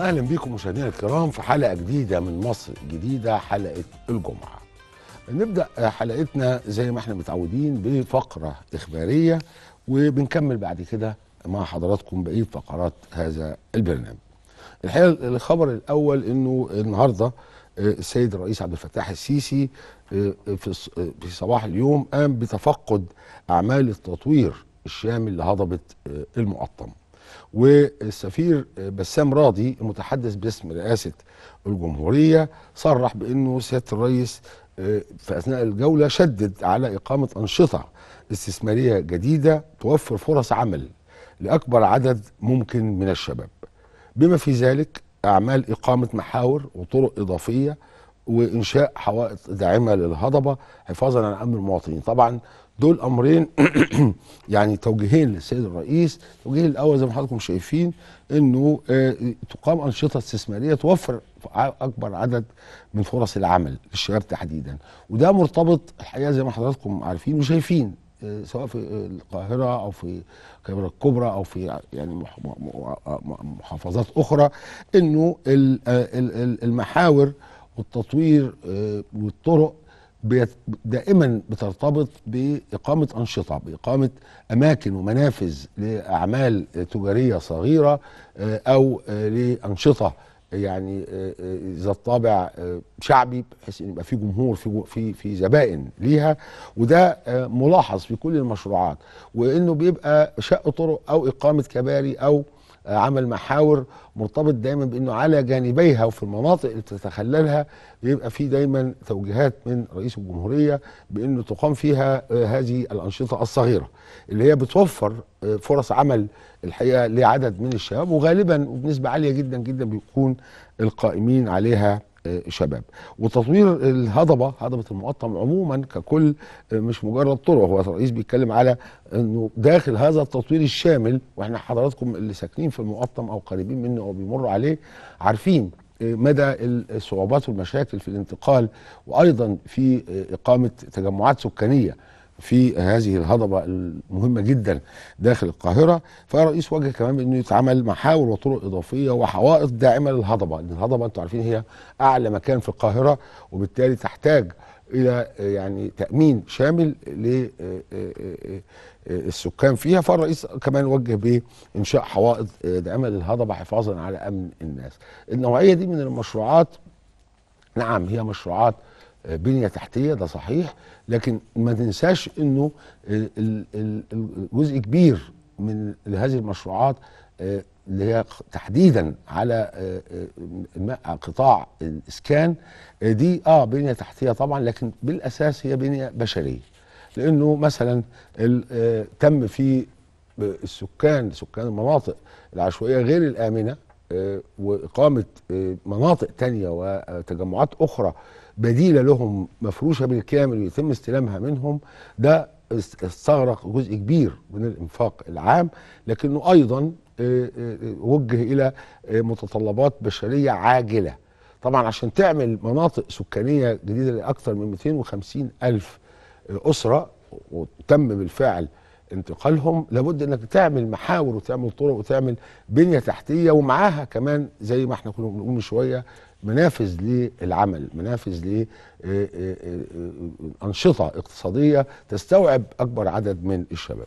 اهلا بيكم مشاهدينا الكرام في حلقه جديده من مصر جديده حلقه الجمعه نبدا حلقتنا زي ما احنا متعودين بفقره اخباريه وبنكمل بعد كده مع حضراتكم بقيه فقرات هذا البرنامج الحقيقه الخبر الاول انه النهارده آه، السيد الرئيس عبد الفتاح السيسي آه، آه، في صباح اليوم قام بتفقد اعمال التطوير الشامل لهضبه المقطم والسفير بسام راضي المتحدث باسم رئاسة الجمهورية صرح بأنه سيادة الرئيس آه، في أثناء الجولة شدد على إقامة أنشطة استثمارية جديدة توفر فرص عمل لأكبر عدد ممكن من الشباب بما في ذلك أعمال إقامة محاور وطرق إضافية وانشاء حوائط داعمه للهضبه حفاظا على امن المواطنين طبعا دول امرين يعني توجيهين للسيد الرئيس التوجيه الاول زي ما حضراتكم شايفين انه آه، تقام انشطه استثماريه توفر اكبر عدد من فرص العمل للشباب تحديدا وده مرتبط الحقيقه زي ما حضراتكم عارفين وشايفين آه، سواء في القاهره او في القاهره الكبرى او في يعني محافظات اخرى انه آه، المحاور والتطوير آه، والطرق دائما بترتبط بإقامة أنشطة بإقامة أماكن ومنافذ لأعمال تجارية صغيرة آه، أو آه، لأنشطة يعني ذات طابع شعبي بحيث ان يبقى في جمهور في في في زبائن ليها وده ملاحظ في كل المشروعات وانه بيبقى شق طرق او اقامه كباري او آه، عمل محاور مرتبط دايما بانه على جانبيها وفي المناطق اللي بتتخللها بيبقى في دايما توجيهات من رئيس الجمهوريه بانه تقام فيها آه، هذه الانشطه الصغيره اللي هي بتوفر آه، فرص عمل الحقيقه لعدد من الشباب وغالبا وبنسبه عاليه جدا جدا بيكون القائمين عليها شباب وتطوير الهضبه هضبه المقطم عموما ككل آه، مش مجرد طرق هو الرئيس بيتكلم على انه داخل هذا التطوير الشامل واحنا حضراتكم اللي ساكنين في المقطم او قريبين منه او بيمروا عليه عارفين آه، مدى الصعوبات والمشاكل في الانتقال وايضا في آه، اقامه تجمعات سكانيه في هذه الهضبة المهمة جدا داخل القاهرة فالرئيس وجه كمان بأنه يتعمل محاور وطرق إضافية وحوائط داعمة للهضبة لأن الهضبة أنتم عارفين هي أعلى مكان في القاهرة وبالتالي تحتاج الى يعني تامين شامل للسكان آه، آه، آه، فيها فالرئيس كمان وجه بانشاء حوائط داعمه للهضبه حفاظا على امن الناس. النوعيه دي من المشروعات نعم هي مشروعات بنيه تحتيه ده صحيح لكن ما تنساش انه جزء كبير من هذه المشروعات آه، اللي هي تحديدا على آه، آه، قطاع الاسكان دي اه بنيه تحتيه طبعا لكن بالاساس هي بنيه بشريه لانه مثلا تم في السكان سكان المناطق العشوائيه غير الامنه آه، واقامه آه، مناطق تانية وتجمعات اخرى بديله لهم مفروشه بالكامل ويتم استلامها منهم ده استغرق جزء كبير من الانفاق العام لكنه ايضا آه، وجه الى متطلبات بشريه عاجله طبعا عشان تعمل مناطق سكانيه جديده لاكثر من 250 الف اسره وتم بالفعل انتقالهم لابد انك تعمل محاور وتعمل طرق وتعمل بنيه تحتيه ومعاها كمان زي ما احنا كنا بنقول من شويه منافذ للعمل منافذ لانشطه آه، آه، آه، اقتصاديه تستوعب اكبر عدد من الشباب